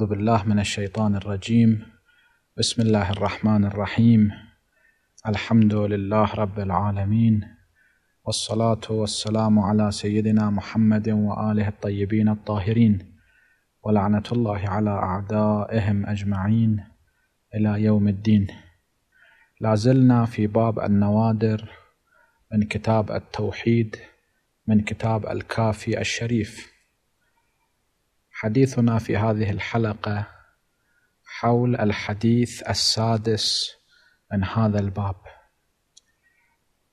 أعوذ بالله من الشيطان الرجيم بسم الله الرحمن الرحيم الحمد لله رب العالمين والصلاة والسلام على سيدنا محمد وآله الطيبين الطاهرين ولعنة الله على أعدائهم أجمعين إلى يوم الدين لازلنا في باب النوادر من كتاب التوحيد من كتاب الكافي الشريف حديثنا في هذه الحلقة حول الحديث السادس من هذا الباب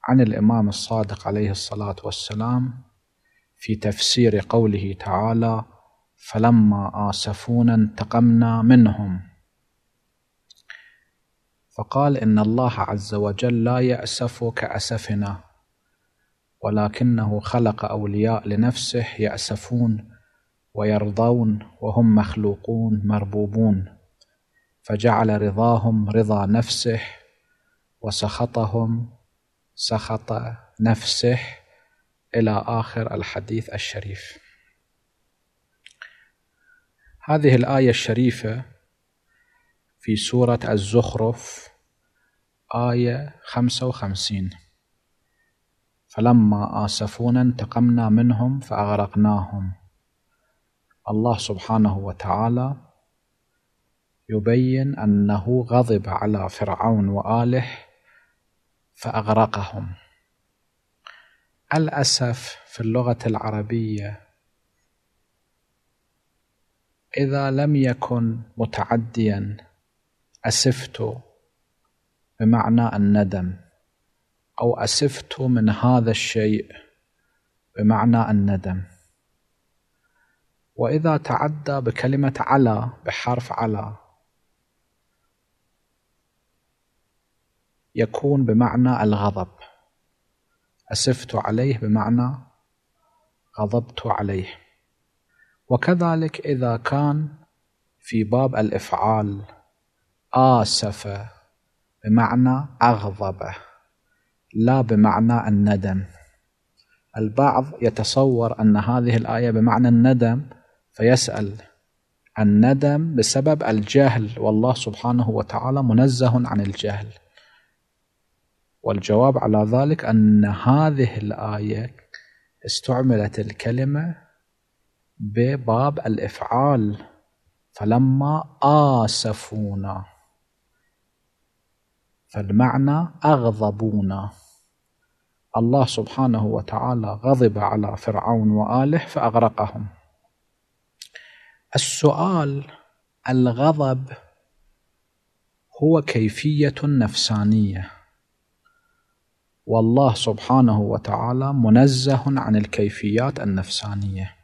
عن الإمام الصادق عليه الصلاة والسلام في تفسير قوله تعالى فلما آسفونا انتقمنا منهم فقال إن الله عز وجل لا يأسف كأسفنا ولكنه خلق أولياء لنفسه يأسفون ويرضون وهم مخلوقون مربوبون فجعل رضاهم رضا نفسه وسخطهم سخط نفسه الى اخر الحديث الشريف هذه الايه الشريفه في سوره الزخرف ايه 55 فلما اسفونا انتقمنا منهم فاغرقناهم الله سبحانه وتعالى يبين أنه غضب على فرعون وآله فأغرقهم الأسف في اللغة العربية إذا لم يكن متعديا أسفت بمعنى الندم أو أسفت من هذا الشيء بمعنى الندم وإذا تعدى بكلمة على بحرف على يكون بمعنى الغضب أسفت عليه بمعنى غضبت عليه وكذلك إذا كان في باب الإفعال آسف بمعنى أغضب لا بمعنى الندم البعض يتصور أن هذه الآية بمعنى الندم فيسأل الندم بسبب الجهل والله سبحانه وتعالى منزه عن الجهل والجواب على ذلك أن هذه الآية استعملت الكلمة بباب الإفعال فلما آسفونا فالمعنى أغضبونا الله سبحانه وتعالى غضب على فرعون وآله فأغرقهم السؤال الغضب هو كيفية نفسانية والله سبحانه وتعالى منزه عن الكيفيات النفسانية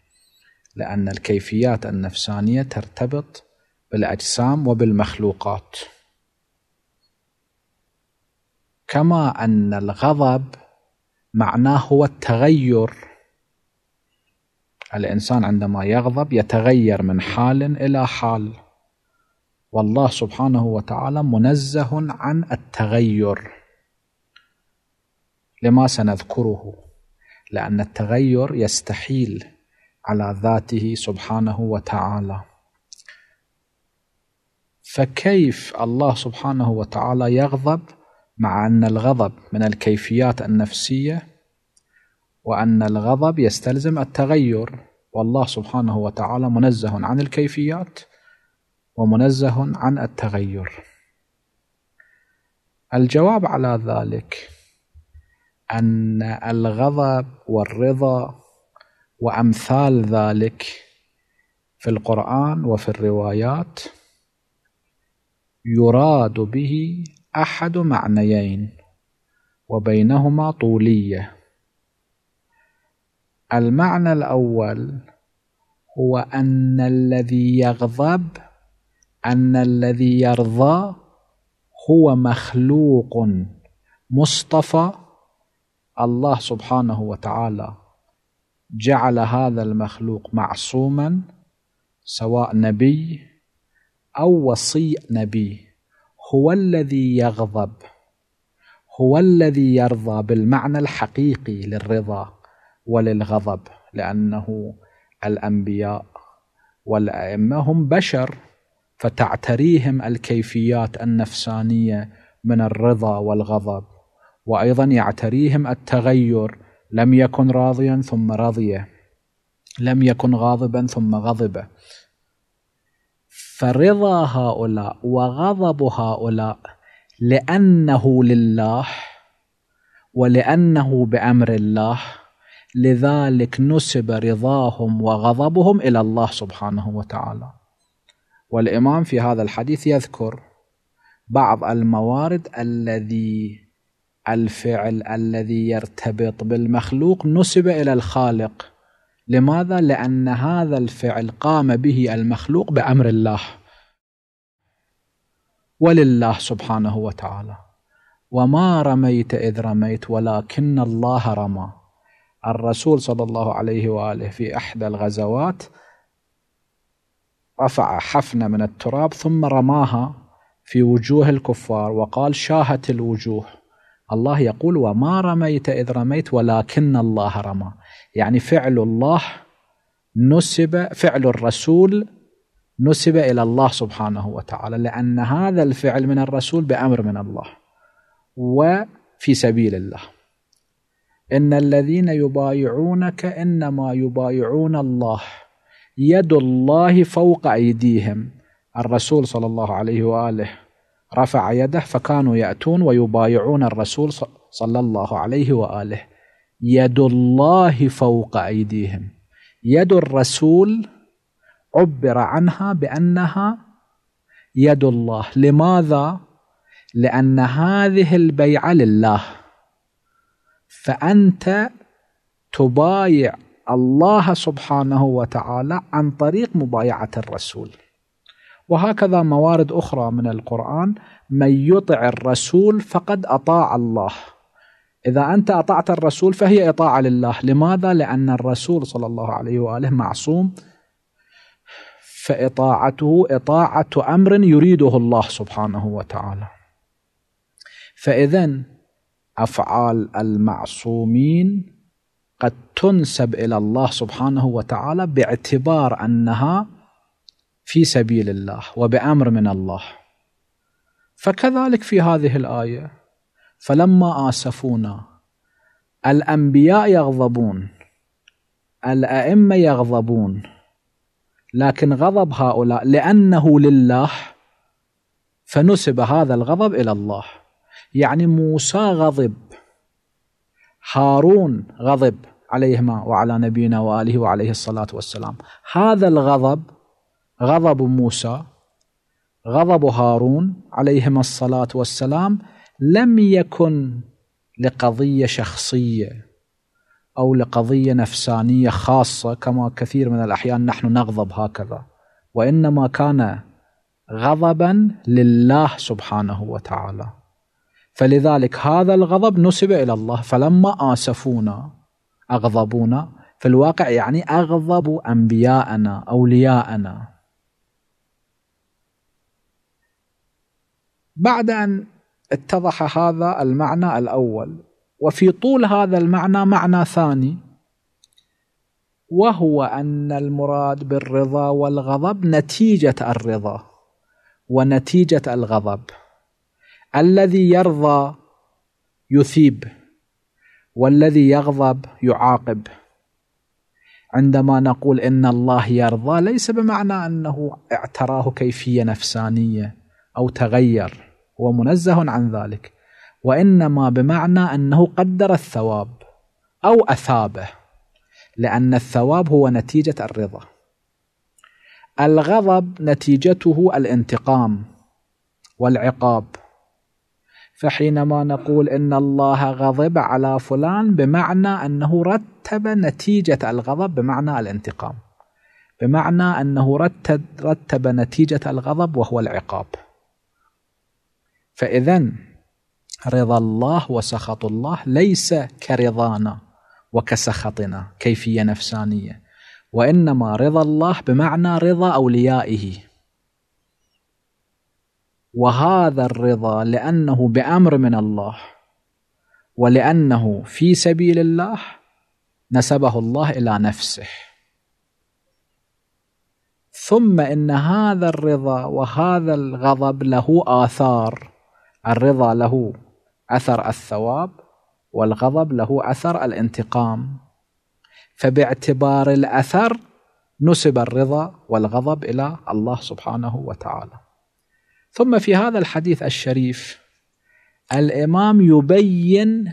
لأن الكيفيات النفسانية ترتبط بالأجسام وبالمخلوقات كما أن الغضب معناه هو التغير الإنسان عندما يغضب يتغير من حال إلى حال والله سبحانه وتعالى منزه عن التغير لما سنذكره لأن التغير يستحيل على ذاته سبحانه وتعالى فكيف الله سبحانه وتعالى يغضب مع أن الغضب من الكيفيات النفسية وأن الغضب يستلزم التغير والله سبحانه وتعالى منزه عن الكيفيات ومنزه عن التغير الجواب على ذلك أن الغضب والرضا وأمثال ذلك في القرآن وفي الروايات يراد به أحد معنيين وبينهما طولية المعنى الأول هو أن الذي يغضب أن الذي يرضى هو مخلوق مصطفى الله سبحانه وتعالى جعل هذا المخلوق معصوما سواء نبي أو وصي نبي هو الذي يغضب هو الذي يرضى بالمعنى الحقيقي للرضا وللغضب لأنه الأنبياء والأئمة هم بشر فتعتريهم الكيفيات النفسانية من الرضا والغضب وأيضا يعتريهم التغير لم يكن راضيا ثم رضي لم يكن غاضبا ثم غضب فرضا هؤلاء وغضب هؤلاء لأنه لله ولأنه بأمر الله لذلك نسب رضاهم وغضبهم الى الله سبحانه وتعالى والامام في هذا الحديث يذكر بعض الموارد الذي الفعل الذي يرتبط بالمخلوق نسب الى الخالق لماذا لان هذا الفعل قام به المخلوق بامر الله ولله سبحانه وتعالى وما رميت اذ رميت ولكن الله رمى الرسول صلى الله عليه واله في احدى الغزوات رفع حفنه من التراب ثم رماها في وجوه الكفار وقال شاهت الوجوه الله يقول وما رميت اذ رميت ولكن الله رمى يعني فعل الله نسب فعل الرسول نسب الى الله سبحانه وتعالى لان هذا الفعل من الرسول بامر من الله وفي سبيل الله إن الذين يبايعونك إنما يبايعون الله يد الله فوق أيديهم الرسول صلى الله عليه وآله رفع يده فكانوا يأتون ويبايعون الرسول صلى الله عليه وآله يد الله فوق أيديهم يد الرسول عبر عنها بأنها يد الله لماذا؟ لأن هذه البيعة لله فأنت تبايع الله سبحانه وتعالى عن طريق مبايعة الرسول وهكذا موارد أخرى من القرآن من يطع الرسول فقد أطاع الله إذا أنت أطعت الرسول فهي إطاعة لله لماذا؟ لأن الرسول صلى الله عليه وآله معصوم فإطاعته إطاعة أمر يريده الله سبحانه وتعالى فإذا افعال المعصومين قد تنسب الى الله سبحانه وتعالى باعتبار انها في سبيل الله وبامر من الله فكذلك في هذه الايه فلما اسفونا الانبياء يغضبون الائمه يغضبون لكن غضب هؤلاء لانه لله فنسب هذا الغضب الى الله يعني موسى غضب هارون غضب عليهما وعلى نبينا واله وعليه الصلاه والسلام هذا الغضب غضب موسى غضب هارون عليهما الصلاه والسلام لم يكن لقضيه شخصيه او لقضيه نفسانيه خاصه كما كثير من الاحيان نحن نغضب هكذا وانما كان غضبا لله سبحانه وتعالى فلذلك هذا الغضب نسب إلى الله فلما آسفونا أغضبونا في الواقع يعني أغضبوا أنبياءنا أولياءنا بعد أن اتضح هذا المعنى الأول وفي طول هذا المعنى معنى ثاني وهو أن المراد بالرضا والغضب نتيجة الرضا ونتيجة الغضب الذي يرضى يثيب والذي يغضب يعاقب عندما نقول ان الله يرضى ليس بمعنى انه اعتراه كيفيه نفسانيه او تغير هو منزه عن ذلك وانما بمعنى انه قدر الثواب او اثابه لان الثواب هو نتيجه الرضا الغضب نتيجته الانتقام والعقاب فحينما نقول ان الله غضب على فلان بمعنى انه رتب نتيجه الغضب بمعنى الانتقام بمعنى انه رتب رتب نتيجه الغضب وهو العقاب فاذا رضا الله وسخط الله ليس كرضانا وكسخطنا كيفيه نفسانيه وانما رضا الله بمعنى رضا اوليائه وهذا الرضا لانه بامر من الله ولانه في سبيل الله نسبه الله الى نفسه ثم ان هذا الرضا وهذا الغضب له اثار الرضا له اثر الثواب والغضب له اثر الانتقام فباعتبار الاثر نسب الرضا والغضب الى الله سبحانه وتعالى ثم في هذا الحديث الشريف الامام يبين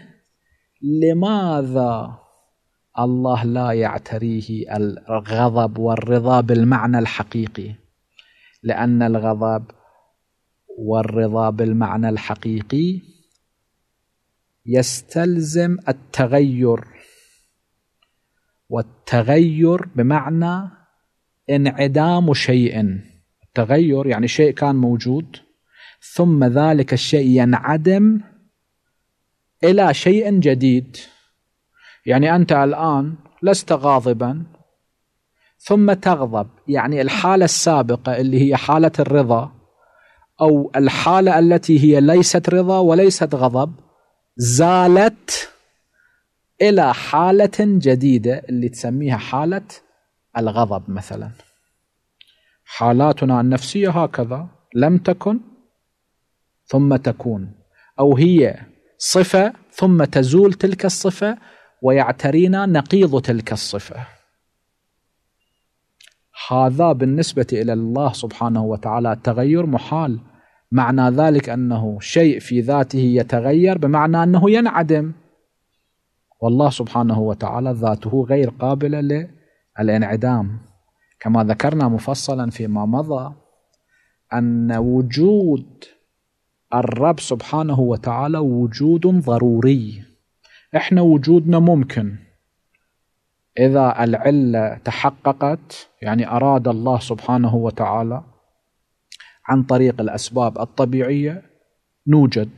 لماذا الله لا يعتريه الغضب والرضا بالمعنى الحقيقي لان الغضب والرضا بالمعنى الحقيقي يستلزم التغير والتغير بمعنى انعدام شيء تغير يعني شيء كان موجود ثم ذلك الشيء ينعدم الى شيء جديد يعني انت الان لست غاضبا ثم تغضب يعني الحاله السابقه اللي هي حاله الرضا او الحاله التي هي ليست رضا وليست غضب زالت الى حاله جديده اللي تسميها حاله الغضب مثلا حالاتنا النفسية هكذا لم تكن ثم تكون أو هي صفة ثم تزول تلك الصفة ويعترينا نقيض تلك الصفة هذا بالنسبة إلى الله سبحانه وتعالى تغير محال معنى ذلك أنه شيء في ذاته يتغير بمعنى أنه ينعدم والله سبحانه وتعالى ذاته غير قابلة للانعدام كما ذكرنا مفصلا فيما مضى أن وجود الرب سبحانه وتعالى وجود ضروري احنا وجودنا ممكن إذا العلة تحققت يعني أراد الله سبحانه وتعالى عن طريق الأسباب الطبيعية نوجد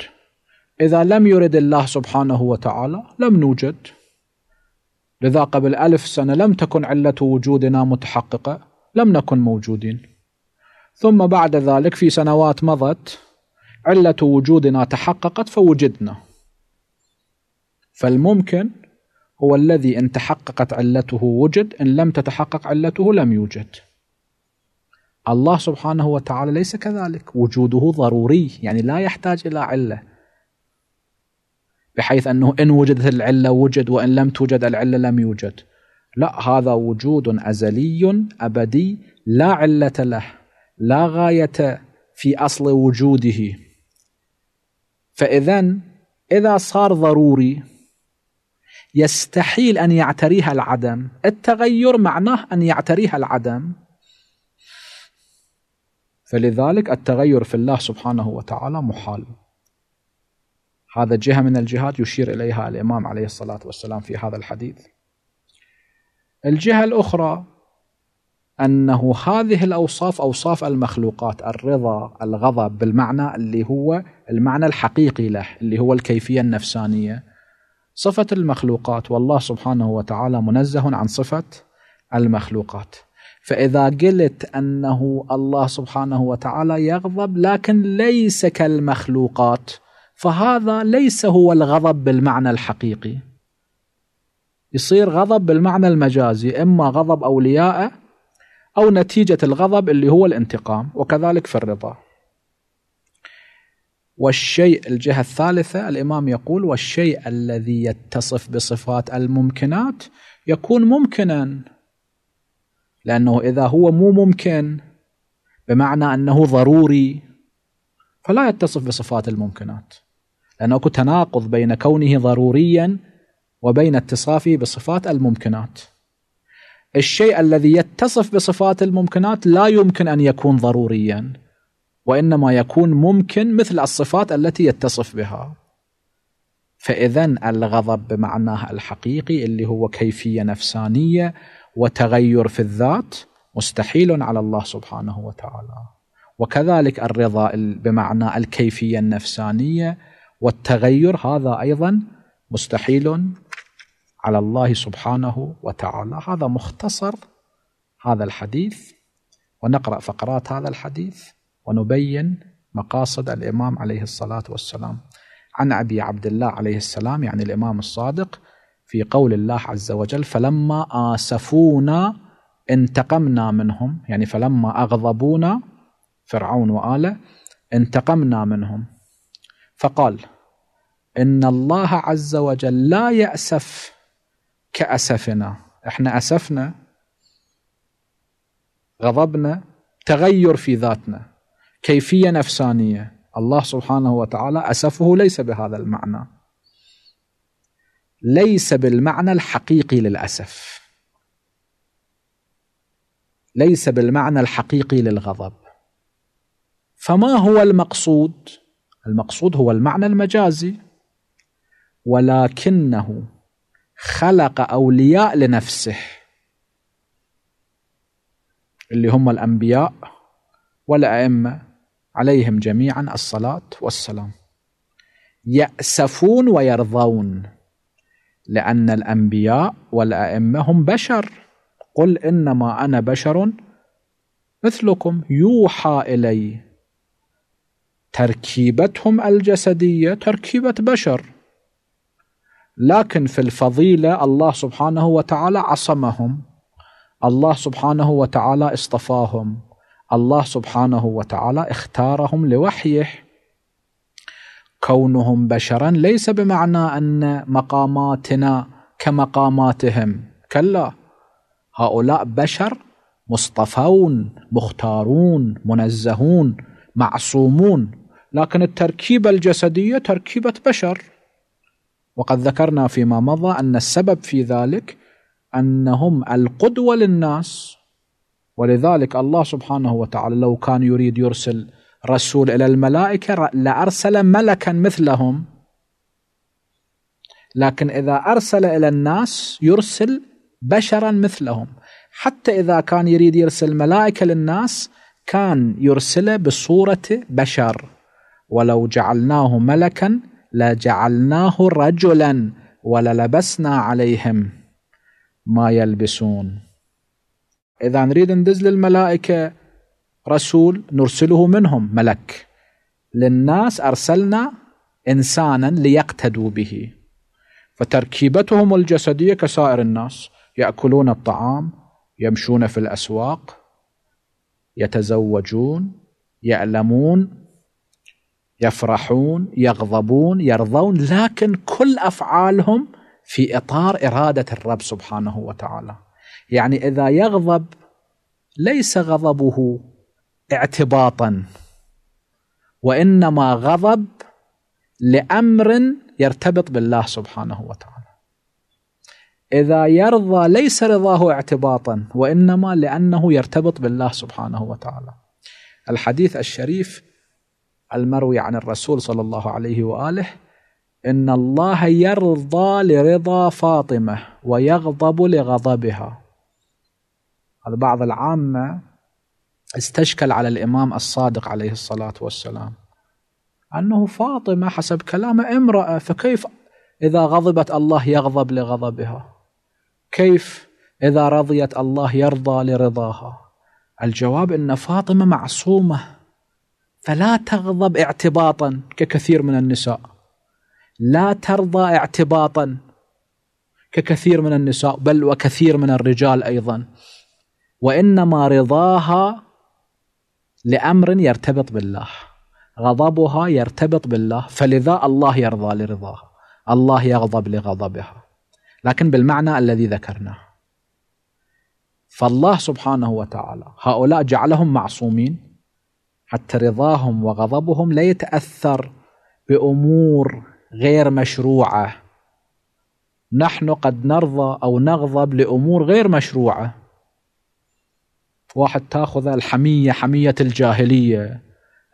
إذا لم يرد الله سبحانه وتعالى لم نوجد لذا قبل ألف سنة لم تكن علة وجودنا متحققة لم نكن موجودين ثم بعد ذلك في سنوات مضت علة وجودنا تحققت فوجدنا فالممكن هو الذي إن تحققت علته وجد إن لم تتحقق علته لم يوجد الله سبحانه وتعالى ليس كذلك وجوده ضروري يعني لا يحتاج إلى عله بحيث أنه إن وجدت العلة وجد وإن لم توجد العلة لم يوجد لا هذا وجود أزلي أبدي لا علة له لا غاية في أصل وجوده فإذا إذا صار ضروري يستحيل أن يعتريها العدم التغير معناه أن يعتريها العدم فلذلك التغير في الله سبحانه وتعالى محال هذا جهة من الجهات يشير إليها الإمام عليه الصلاة والسلام في هذا الحديث الجهة الأخرى أنه هذه الأوصاف أوصاف المخلوقات الرضا الغضب بالمعنى اللي هو المعنى الحقيقي له اللي هو الكيفية النفسانية صفة المخلوقات والله سبحانه وتعالى منزه عن صفة المخلوقات فإذا قلت أنه الله سبحانه وتعالى يغضب لكن ليس كالمخلوقات فهذا ليس هو الغضب بالمعنى الحقيقي يصير غضب بالمعنى المجازي إما غضب أوليائه أو نتيجة الغضب اللي هو الانتقام وكذلك في الرضا والشيء الجهة الثالثة الإمام يقول والشيء الذي يتصف بصفات الممكنات يكون ممكنا لأنه إذا هو مو ممكن بمعنى أنه ضروري فلا يتصف بصفات الممكنات لأنه اكو تناقض بين كونه ضروريا وبين اتصافه بصفات الممكنات الشيء الذي يتصف بصفات الممكنات لا يمكن أن يكون ضروريا وإنما يكون ممكن مثل الصفات التي يتصف بها فإذا الغضب بمعناه الحقيقي اللي هو كيفية نفسانية وتغير في الذات مستحيل على الله سبحانه وتعالى وكذلك الرضا بمعنى الكيفيه النفسانيه والتغير هذا ايضا مستحيل على الله سبحانه وتعالى هذا مختصر هذا الحديث ونقرا فقرات هذا الحديث ونبين مقاصد الامام عليه الصلاه والسلام عن ابي عبد الله عليه السلام يعني الامام الصادق في قول الله عز وجل فلما اسفونا انتقمنا منهم يعني فلما اغضبونا فرعون وآله انتقمنا منهم فقال إن الله عز وجل لا يأسف كأسفنا احنا أسفنا غضبنا تغير في ذاتنا كيفية نفسانية الله سبحانه وتعالى أسفه ليس بهذا المعنى ليس بالمعنى الحقيقي للأسف ليس بالمعنى الحقيقي للغضب فما هو المقصود المقصود هو المعنى المجازي ولكنه خلق أولياء لنفسه اللي هم الأنبياء والأئمة عليهم جميعا الصلاة والسلام يأسفون ويرضون لأن الأنبياء والأئمة هم بشر قل إنما أنا بشر مثلكم يوحى إلي تركيبتهم الجسدية تركيبة بشر لكن في الفضيلة الله سبحانه وتعالى عصمهم الله سبحانه وتعالى اصطفاهم الله سبحانه وتعالى اختارهم لوحيه كونهم بشرا ليس بمعنى أن مقاماتنا كمقاماتهم كلا هؤلاء بشر مصطفون مختارون منزهون معصومون لكن التركيبة الجسدية تركيبة بشر وقد ذكرنا فيما مضى أن السبب في ذلك أنهم القدوة للناس ولذلك الله سبحانه وتعالى لو كان يريد يرسل رسول إلى الملائكة لأرسل ملكا مثلهم لكن إذا أرسل إلى الناس يرسل بشرا مثلهم حتى إذا كان يريد يرسل ملائكة للناس كان يرسله بصورة بشر ولو جعلناه ملكا لجعلناه رجلا وللبسنا عليهم ما يلبسون إذا نريد ندز للملائكة رسول نرسله منهم ملك للناس أرسلنا إنسانا ليقتدوا به فتركيبتهم الجسدية كسائر الناس يأكلون الطعام يمشون في الأسواق يتزوجون يألمون يفرحون يغضبون يرضون لكن كل افعالهم في اطار اراده الرب سبحانه وتعالى يعني اذا يغضب ليس غضبه اعتباطا وانما غضب لامر يرتبط بالله سبحانه وتعالى اذا يرضى ليس رضاه اعتباطا وانما لانه يرتبط بالله سبحانه وتعالى الحديث الشريف المروي عن الرسول صلى الله عليه واله ان الله يرضى لرضا فاطمه ويغضب لغضبها هذا بعض العامه استشكل على الامام الصادق عليه الصلاه والسلام انه فاطمه حسب كلامه امراه فكيف اذا غضبت الله يغضب لغضبها كيف اذا رضيت الله يرضى لرضاها الجواب ان فاطمه معصومه فلا تغضب اعتباطا ككثير من النساء لا ترضى اعتباطا ككثير من النساء بل وكثير من الرجال ايضا وانما رضاها لامر يرتبط بالله غضبها يرتبط بالله فلذا الله يرضى لرضاها الله يغضب لغضبها لكن بالمعنى الذي ذكرناه فالله سبحانه وتعالى هؤلاء جعلهم معصومين حتى رضاهم وغضبهم لا يتاثر بامور غير مشروعه نحن قد نرضى او نغضب لامور غير مشروعه واحد تاخذ الحميه حميه الجاهليه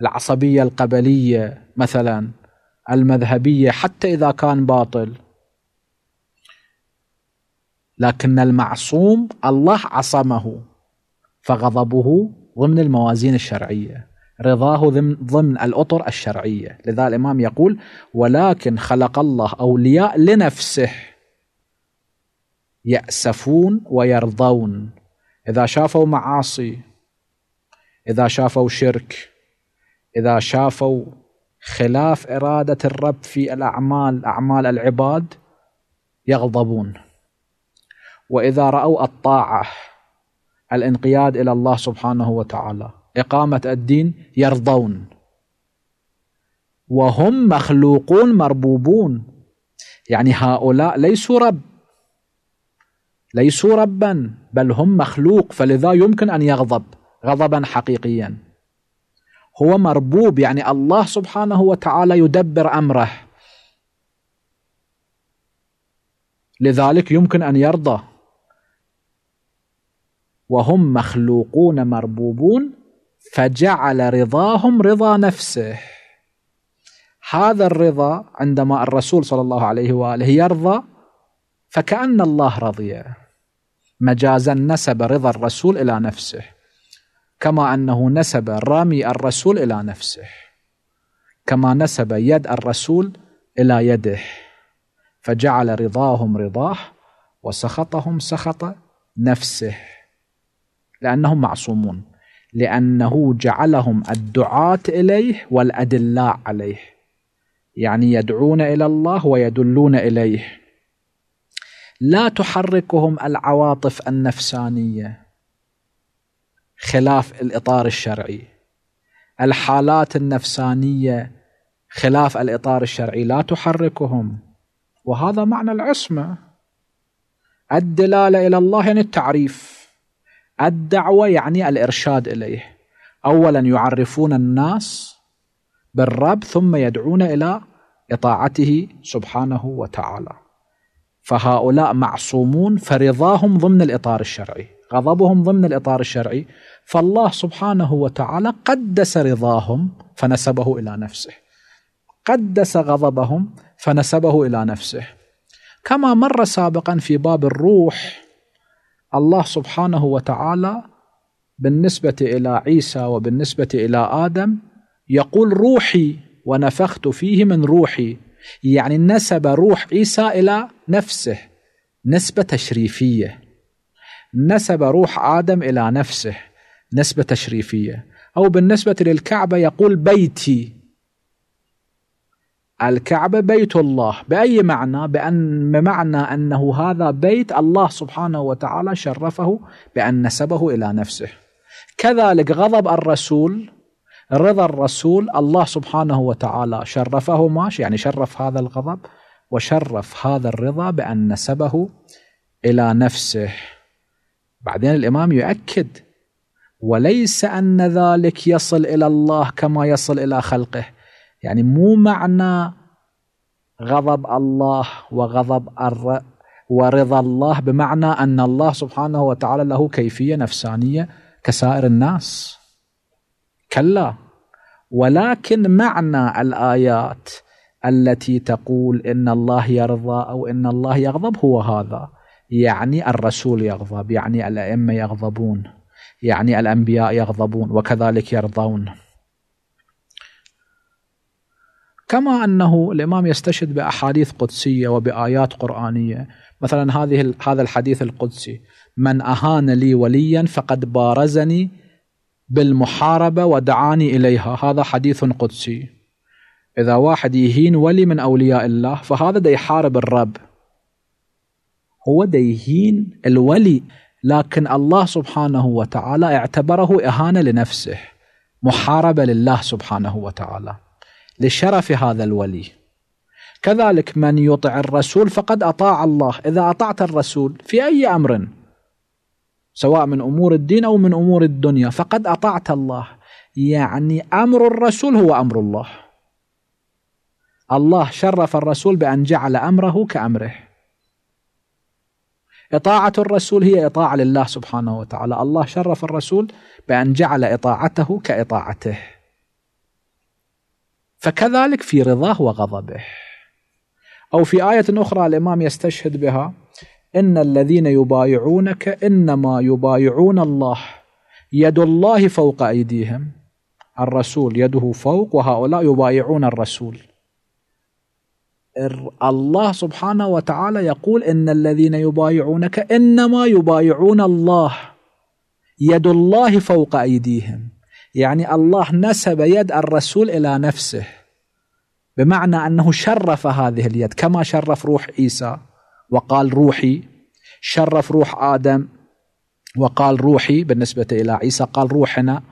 العصبيه القبليه مثلا المذهبيه حتى اذا كان باطل لكن المعصوم الله عصمه فغضبه ضمن الموازين الشرعيه رضاه ضمن, ضمن الأطر الشرعية لذا الإمام يقول ولكن خلق الله أولياء لنفسه يأسفون ويرضون إذا شافوا معاصي إذا شافوا شرك إذا شافوا خلاف إرادة الرب في الأعمال أعمال العباد يغضبون وإذا رأوا الطاعة الانقياد إلى الله سبحانه وتعالى إقامة الدين يرضون وهم مخلوقون مربوبون يعني هؤلاء ليسوا رب ليسوا ربا بل هم مخلوق فلذا يمكن أن يغضب غضبا حقيقيا هو مربوب يعني الله سبحانه وتعالى يدبر أمره لذلك يمكن أن يرضى وهم مخلوقون مربوبون فجعل رضاهم رضا نفسه هذا الرضا عندما الرسول صلى الله عليه واله يرضى فكأن الله رضي مجازا نسب رضا الرسول الى نفسه كما انه نسب رمي الرسول الى نفسه كما نسب يد الرسول الى يده فجعل رضاهم رضاه وسخطهم سخط نفسه لانهم معصومون لأنه جعلهم الدعاة إليه والأدلاء عليه يعني يدعون إلى الله ويدلون إليه لا تحركهم العواطف النفسانية خلاف الإطار الشرعي الحالات النفسانية خلاف الإطار الشرعي لا تحركهم وهذا معنى العصمة الدلالة إلى الله يعني التعريف الدعوة يعني الإرشاد إليه أولا يعرفون الناس بالرب ثم يدعون إلى إطاعته سبحانه وتعالى فهؤلاء معصومون فرضاهم ضمن الإطار الشرعي غضبهم ضمن الإطار الشرعي فالله سبحانه وتعالى قدس رضاهم فنسبه إلى نفسه قدس غضبهم فنسبه إلى نفسه كما مر سابقا في باب الروح الله سبحانه وتعالى بالنسبة إلى عيسى وبالنسبة إلى آدم يقول روحي ونفخت فيه من روحي يعني نسب روح عيسى إلى نفسه نسبة تشريفية نسب روح آدم إلى نفسه نسبة تشريفية أو بالنسبة للكعبة يقول بيتي الكعبة بيت الله بأي معنى بأن بمعنى أنه هذا بيت الله سبحانه وتعالى شرفه بأن نسبه إلى نفسه كذلك غضب الرسول رضا الرسول الله سبحانه وتعالى شرفهما يعني شرف هذا الغضب وشرف هذا الرضا بأن نسبه إلى نفسه بعدين الإمام يؤكد وليس أن ذلك يصل إلى الله كما يصل إلى خلقه يعني مو معنى غضب الله وغضب الر... ورضا الله بمعنى أن الله سبحانه وتعالى له كيفية نفسانية كسائر الناس كلا ولكن معنى الآيات التي تقول إن الله يرضى أو إن الله يغضب هو هذا يعني الرسول يغضب يعني الأئمة يغضبون يعني الأنبياء يغضبون وكذلك يرضون كما انه الامام يستشهد باحاديث قدسيه وبايات قرانيه مثلا هذه هذا الحديث القدسي من اهان لي وليا فقد بارزني بالمحاربه ودعاني اليها هذا حديث قدسي اذا واحد يهين ولي من اولياء الله فهذا ده يحارب الرب هو ده يهين الولي لكن الله سبحانه وتعالى اعتبره اهانه لنفسه محاربه لله سبحانه وتعالى لشرف هذا الولي كذلك من يطع الرسول فقد أطاع الله إذا أطعت الرسول في أي أمر سواء من أمور الدين أو من أمور الدنيا فقد أطعت الله يعني أمر الرسول هو أمر الله الله شرف الرسول بأن جعل أمره كأمره إطاعة الرسول هي إطاعة لله سبحانه وتعالى الله شرف الرسول بأن جعل إطاعته كإطاعته فكذلك في رضاه وغضبه أو في آية أخرى الإمام يستشهد بها إن الذين يبايعونك إنما يبايعون الله يد الله فوق أيديهم الرسول يده فوق وهؤلاء يبايعون الرسول الله سبحانه وتعالى يقول إن الذين يبايعونك إنما يبايعون الله يد الله فوق أيديهم يعني الله نسب يد الرسول إلى نفسه بمعنى أنه شرف هذه اليد كما شرف روح عيسى وقال روحي شرف روح آدم وقال روحي بالنسبة إلى عيسى قال روحنا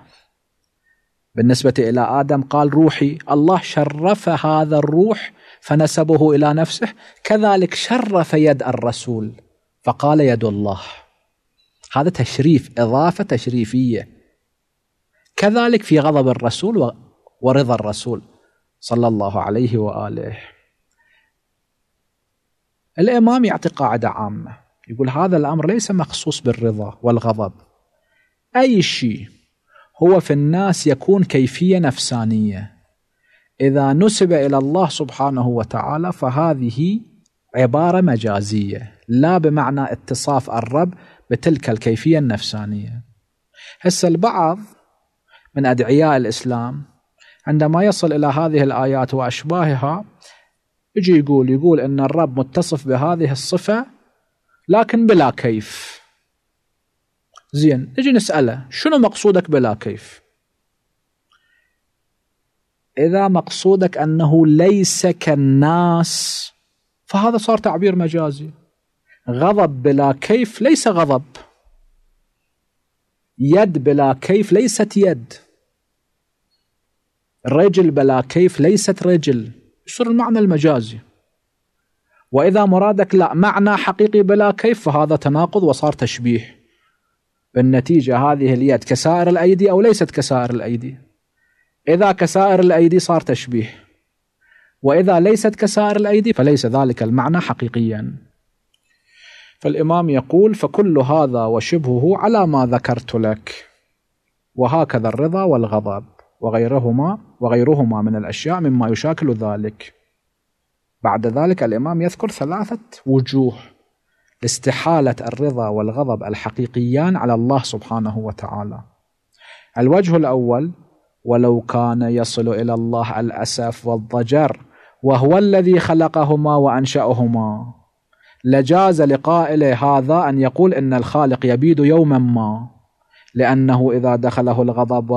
بالنسبة إلى آدم قال روحي الله شرف هذا الروح فنسبه إلى نفسه كذلك شرف يد الرسول فقال يد الله هذا تشريف إضافة تشريفية كذلك في غضب الرسول ورضا الرسول صلى الله عليه واله. الامام يعطي قاعده عامه يقول هذا الامر ليس مخصوص بالرضا والغضب. اي شيء هو في الناس يكون كيفيه نفسانيه. اذا نسب الى الله سبحانه وتعالى فهذه عباره مجازيه لا بمعنى اتصاف الرب بتلك الكيفيه النفسانيه. هسه البعض من أدعياء الإسلام عندما يصل إلى هذه الآيات وأشباهها يجي يقول يقول أن الرب متصف بهذه الصفة لكن بلا كيف زين نجي نسأله شنو مقصودك بلا كيف إذا مقصودك أنه ليس كالناس فهذا صار تعبير مجازي غضب بلا كيف ليس غضب يد بلا كيف ليست يد رجل بلا كيف ليست رجل يصير المعنى المجازي وإذا مرادك لا معنى حقيقي بلا كيف فهذا تناقض وصار تشبيه بالنتيجة هذه اليد كسائر الأيدي أو ليست كسائر الأيدي إذا كسائر الأيدي صار تشبيه وإذا ليست كسائر الأيدي فليس ذلك المعنى حقيقيا فالإمام يقول فكل هذا وشبهه على ما ذكرت لك وهكذا الرضا والغضب وغيرهما وغيرهما من الأشياء مما يشاكل ذلك بعد ذلك الإمام يذكر ثلاثة وجوه لاستحالة الرضا والغضب الحقيقيان على الله سبحانه وتعالى الوجه الأول ولو كان يصل إلى الله الأسف والضجر وهو الذي خلقهما وأنشأهما لجاز لقائله هذا أن يقول إن الخالق يبيد يوما ما لأنه إذا دخله الغضب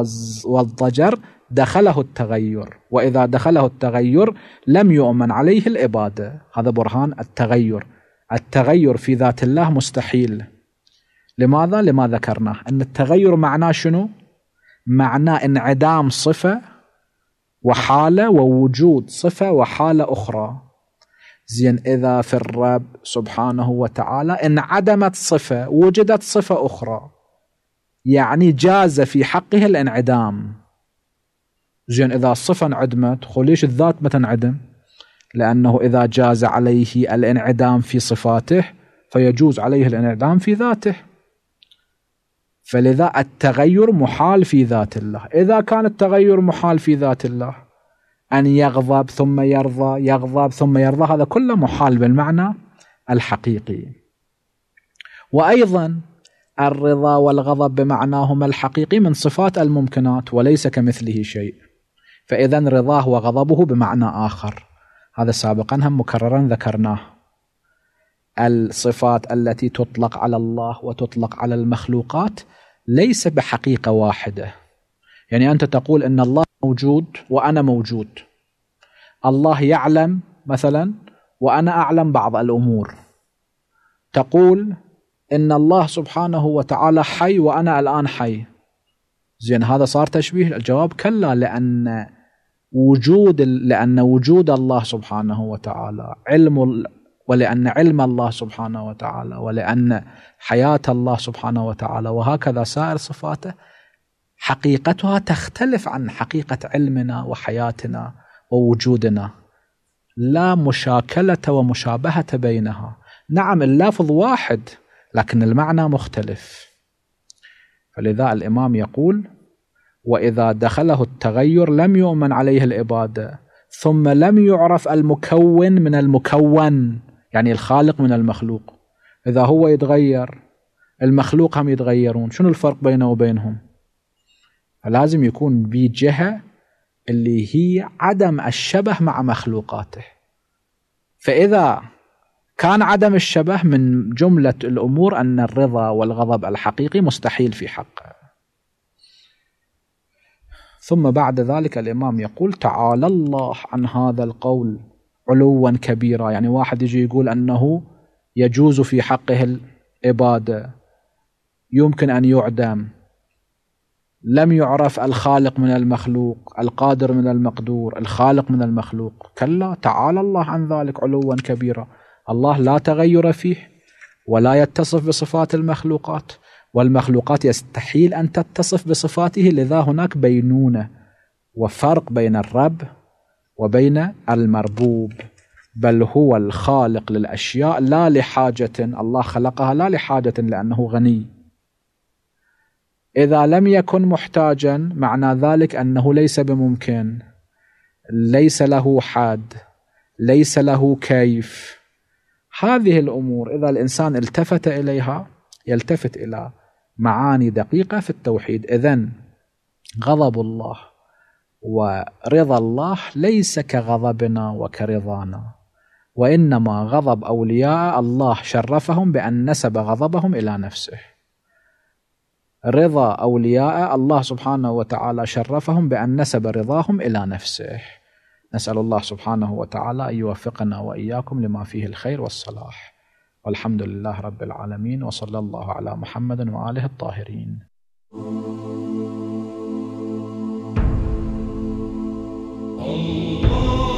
والضجر دخله التغير وإذا دخله التغير لم يؤمن عليه الإبادة هذا برهان التغير التغير في ذات الله مستحيل لماذا؟ لما ذكرناه أن التغير معناه شنو؟ معناه انعدام صفة وحالة ووجود صفة وحالة أخرى زين إذا في الرب سبحانه وتعالى انعدمت صفة وجدت صفة أخرى يعني جاز في حقه الانعدام زين إذا الصفة انعدمت خليش الذات ما تنعدم لأنه إذا جاز عليه الانعدام في صفاته فيجوز عليه الانعدام في ذاته فلذا التغير محال في ذات الله إذا كان التغير محال في ذات الله أن يغضب ثم يرضى يغضب ثم يرضى هذا كله محال بالمعنى الحقيقي وأيضا الرضا والغضب بمعناهما الحقيقي من صفات الممكنات وليس كمثله شيء فإذا رضاه وغضبه بمعنى آخر هذا سابقا هم مكررا ذكرناه الصفات التي تطلق على الله وتطلق على المخلوقات ليس بحقيقة واحدة يعني أنت تقول أن الله موجود وأنا موجود الله يعلم مثلا وأنا أعلم بعض الأمور تقول ان الله سبحانه وتعالى حي وانا الان حي زين هذا صار تشبيه الجواب كلا لان وجود لان وجود الله سبحانه وتعالى علم ولان علم الله سبحانه وتعالى ولان حياه الله سبحانه وتعالى وهكذا سائر صفاته حقيقتها تختلف عن حقيقه علمنا وحياتنا ووجودنا لا مشاكله ومشابهه بينها نعم اللفظ واحد لكن المعنى مختلف فلذا الإمام يقول وإذا دخله التغير لم يؤمن عليه الإبادة ثم لم يعرف المكون من المكون يعني الخالق من المخلوق إذا هو يتغير المخلوق هم يتغيرون شنو الفرق بينه وبينهم لازم يكون بجهة اللي هي عدم الشبه مع مخلوقاته فإذا كان عدم الشبه من جملة الأمور أن الرضا والغضب الحقيقي مستحيل في حقه ثم بعد ذلك الإمام يقول تعالى الله عن هذا القول علوا كبيرا يعني واحد يجي يقول أنه يجوز في حقه الإبادة يمكن أن يعدم لم يعرف الخالق من المخلوق القادر من المقدور الخالق من المخلوق كلا تعالى الله عن ذلك علوا كبيرا الله لا تغير فيه ولا يتصف بصفات المخلوقات والمخلوقات يستحيل أن تتصف بصفاته لذا هناك بينونة وفرق بين الرب وبين المربوب بل هو الخالق للأشياء لا لحاجة الله خلقها لا لحاجة لأنه غني إذا لم يكن محتاجا معنى ذلك أنه ليس بممكن ليس له حد ليس له كيف هذه الامور اذا الانسان التفت اليها يلتفت الى معاني دقيقه في التوحيد اذا غضب الله ورضا الله ليس كغضبنا وكرضانا وانما غضب اولياء الله شرفهم بان نسب غضبهم الى نفسه رضا اولياء الله سبحانه وتعالى شرفهم بان نسب رضاهم الى نفسه نسأل الله سبحانه وتعالى أن يوفقنا وإياكم لما فيه الخير والصلاح والحمد لله رب العالمين وصلى الله على محمد وآله الطاهرين Allah